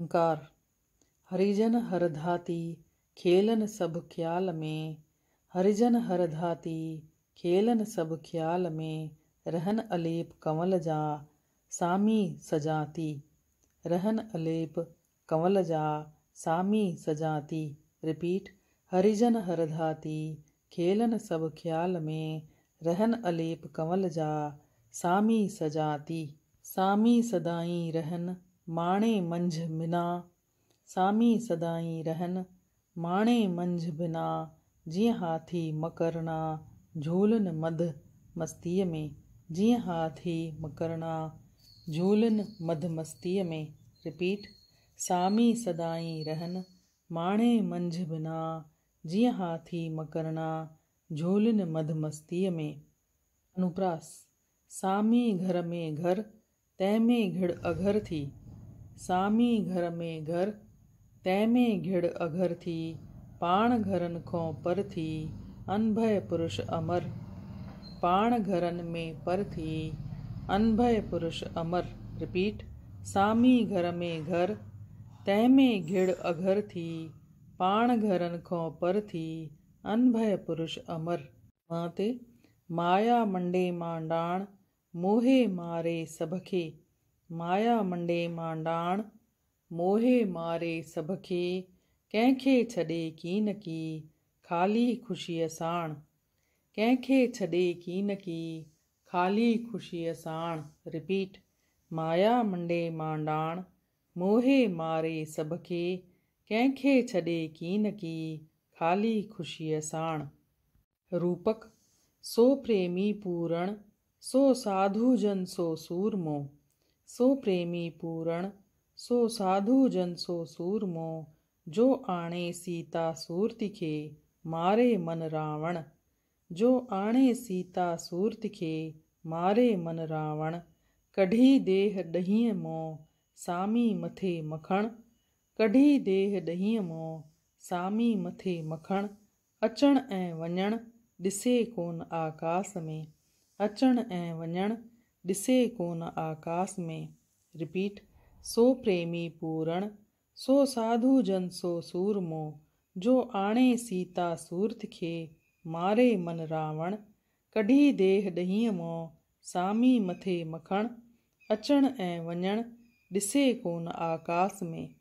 अहंकार हरिजन धाती खेलन सब ख्याल में हरिजन धाती खेलन सब ख्याल में रहन अलेप कंवल जा सामी सजाती रहन अलेप कंवल जा सामी सजाती रिपीट हरिजन धाती खेलन सब ख्याल में रहन अलेप कंवल जा सामी सजाती सामी सदाई रहन माणे मंझ बिना सामी सदाई रहन माणे मंझ बिना जी हाथी मकरणा झूलन मध मस्ती में जी हाथी मकरणा झूलन मध मस्ती में रिपीट सामी सदाई रहन माणे मंझ बिना जी हाथी मकरणा झूलन मध मस्ती में अनुप्रास सामी घर में घर तैमें घिड़ अघर थी सामी घर में घर तंहिंमें घिड़ अघर थी पाण घरनि खो पर थी अनभय पुरुष अमर पाण घरनि में पर थी अनभय पुरुष अमर रिपीट सामी घर में घर तंहिंमें घिड़ अघर थी पाण घरनि खो पर थी अनभय पुरुष अमर माते माया मंडे मां डाण मोहे मारे सभ खे माया मंडे मांडाण मोहे मारे सब कंहिंखे छॾे कीन की खाली ख़ुशीअ कंखे छे की न की खाली खुशी सण रिपीट माया मंडे मांडाण मोहे मारे सब कंहिंखे छॾे कीन की खाली खुशी साण रूपक सो प्रेमी पूरण सो साधु जन सो सूरमो सो प्रेमी पूरण सो साधु जन सो सूरमो जो आणे सीता सूरत मारे मन रावण जो आणे सीता सूरत मारे मन रावण कढी देह दही मो सामी मथे मखण कढी देह दही मो सामी मथे मखण अचण ऐं वञण ॾिसे कोन आकाश में अचण ऐं वञण को न आकास में रिपीट सो प्रेमी पूरण सो साधु जन सो सूरमो जो आणे सीता सूरत खे मारे मन रावण कढी देह दही मो सामी मथे मखण अचण ऐं वञण ॾिसे कोन आकास में